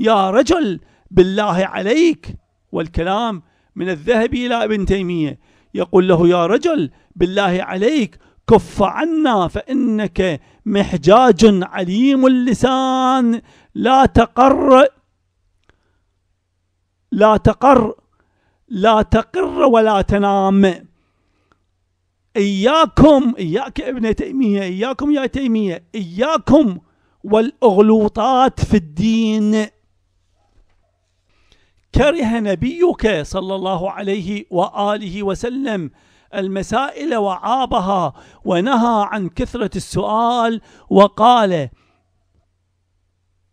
يا رجل بالله عليك والكلام من الذهبي إلى ابن تيمية يقول له يا رجل بالله عليك كف عنا فإنك محجاج عليم اللسان لا تقر لا تقر لا تقر ولا تنام إياكم إياك ابن تيمية إياكم يا تيمية إياكم والأغلوطات في الدين كره نبيك صلى الله عليه وآله وسلم المسائل وعابها ونهى عن كثرة السؤال وقال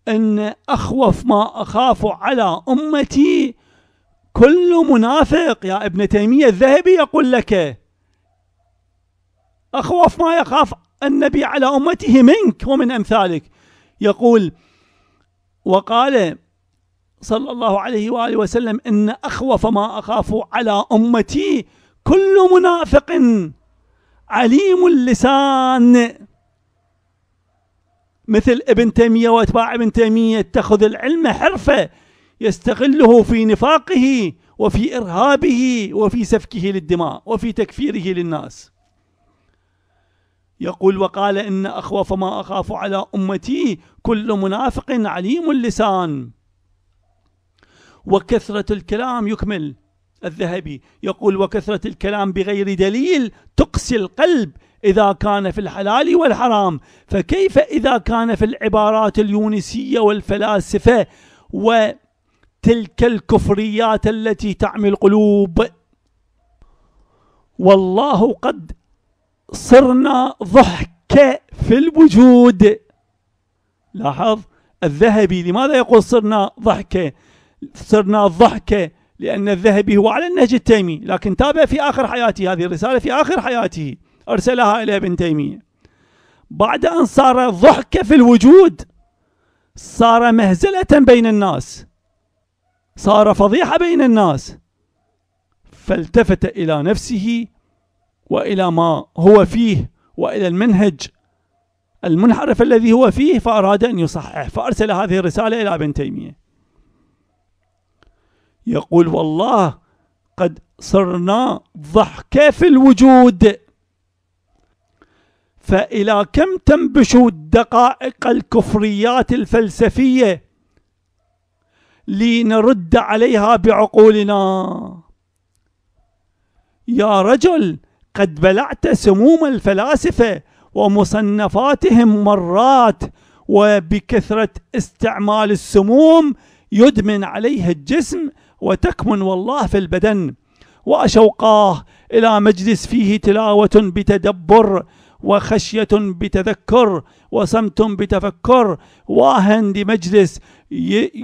إن أخوف ما أخاف على أمتي كل منافق يا ابن تيمية الذهبي يقول لك أخوف ما يخاف النبي على أمته منك ومن أمثالك يقول وقال صلى الله عليه وآله وسلم إن أخوف ما أخاف على أمتي كل منافق عليم اللسان مثل ابن تيمية واتباع ابن تيمية يتخذ العلم حرفة يستغله في نفاقه وفي إرهابه وفي سفكه للدماء وفي تكفيره للناس يقول وقال إن أخوف ما أخاف على أمتي كل منافق عليم اللسان وكثرة الكلام يكمل الذهبي يقول وكثرة الكلام بغير دليل تقسي القلب إذا كان في الحلال والحرام فكيف إذا كان في العبارات اليونسية والفلاسفة وتلك الكفريات التي تعمي القلوب والله قد صرنا ضحك في الوجود لاحظ الذهبي لماذا يقول صرنا ضحكه صرنا الضحكة لأن الذهبي هو على النهج التيمي لكن تابع في آخر حياته هذه الرسالة في آخر حياته أرسلها إلى ابن تيمية بعد أن صار ضحكة في الوجود صار مهزلة بين الناس صار فضيحة بين الناس فالتفت إلى نفسه وإلى ما هو فيه وإلى المنهج المنحرف الذي هو فيه فأراد أن يصحح فأرسل هذه الرسالة إلى ابن تيمية يقول والله قد صرنا ضحكة في الوجود فإلى كم تنبش الدقائق الكفريات الفلسفية لنرد عليها بعقولنا يا رجل قد بلعت سموم الفلاسفة ومصنفاتهم مرات وبكثرة استعمال السموم يدمن عليها الجسم وتكمن والله في البدن وأشوقاه إلى مجلس فيه تلاوة بتدبر وخشية بتذكر وصمت بتفكر واهن لمجلس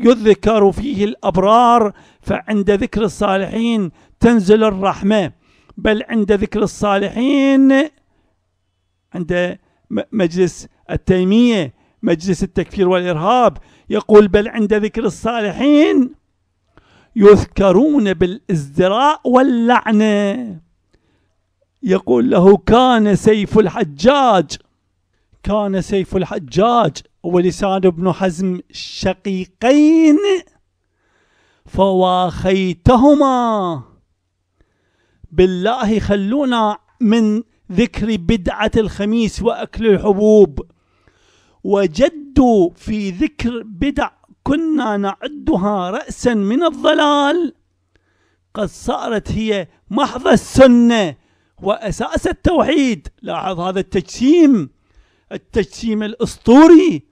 يذكر فيه الأبرار فعند ذكر الصالحين تنزل الرحمة بل عند ذكر الصالحين عند مجلس التيمية مجلس التكفير والإرهاب يقول بل عند ذكر الصالحين يذكرون بالازدراء واللعنة يقول له كان سيف الحجاج كان سيف الحجاج ولسان ابن حزم شقيقين فواخيتهما بالله خلونا من ذكر بدعة الخميس وأكل الحبوب وجدوا في ذكر بدع كنا نعدها رأسا من الضلال قد صارت هي محض السنة وأساس التوحيد لاحظ هذا التجسيم التجسيم الأسطوري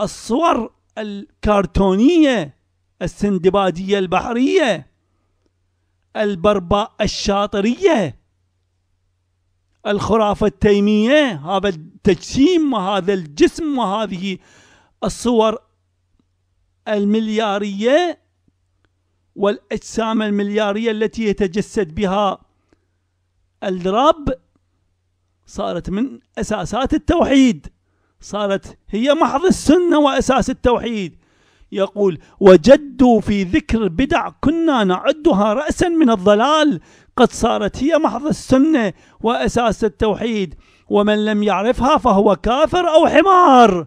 الصور الكرتونية السندبادية البحرية البرباء الشاطرية الخرافة التيمية هذا التجسيم وهذا الجسم وهذه الصور المليارية والأجسام المليارية التي يتجسد بها الرب صارت من أساسات التوحيد صارت هي محض السنة وأساس التوحيد يقول وجدوا في ذكر بدع كنا نعدها رأسا من الضلال قد صارت هي محض السنة وأساس التوحيد ومن لم يعرفها فهو كافر أو حمار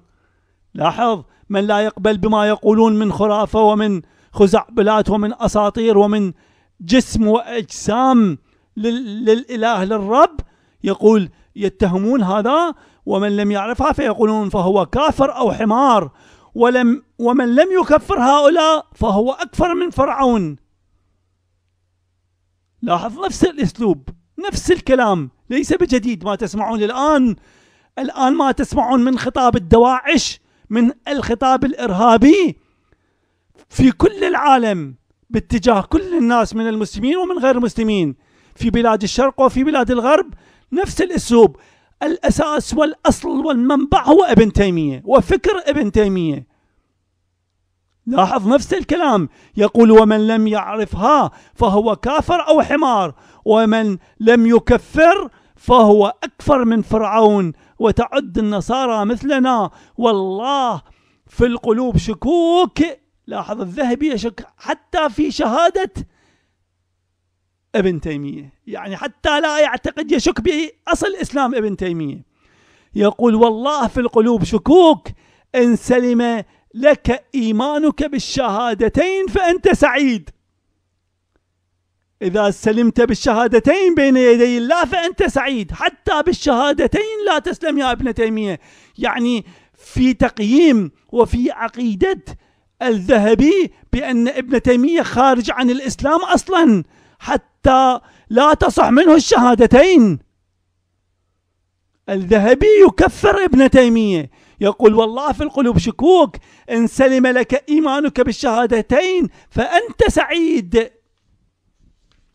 لاحظ من لا يقبل بما يقولون من خرافة ومن خزعبلات ومن أساطير ومن جسم وأجسام للإله للرب يقول يتهمون هذا ومن لم يعرفها فيقولون فهو كافر أو حمار ولم ومن لم يكفر هؤلاء فهو أكفر من فرعون لاحظ نفس الأسلوب نفس الكلام ليس بجديد ما تسمعون الآن الآن ما تسمعون من خطاب الدواعش من الخطاب الارهابي في كل العالم باتجاه كل الناس من المسلمين ومن غير المسلمين في بلاد الشرق وفي بلاد الغرب نفس الاسلوب الاساس والاصل والمنبع هو ابن تيميه وفكر ابن تيميه لاحظ نفس الكلام يقول ومن لم يعرفها فهو كافر او حمار ومن لم يكفر فهو اكفر من فرعون وتعد النصارى مثلنا والله في القلوب شكوك لاحظ الذهبي يشك حتى في شهادة ابن تيمية يعني حتى لا يعتقد يشك بأصل إسلام ابن تيمية يقول والله في القلوب شكوك إن سلم لك إيمانك بالشهادتين فأنت سعيد إذا سلمت بالشهادتين بين يدي الله فأنت سعيد حتى بالشهادتين لا تسلم يا ابن تيمية يعني في تقييم وفي عقيدة الذهبي بأن ابن تيمية خارج عن الإسلام أصلا حتى لا تصح منه الشهادتين الذهبي يكفر ابن تيمية يقول والله في القلوب شكوك إن سلم لك إيمانك بالشهادتين فأنت سعيد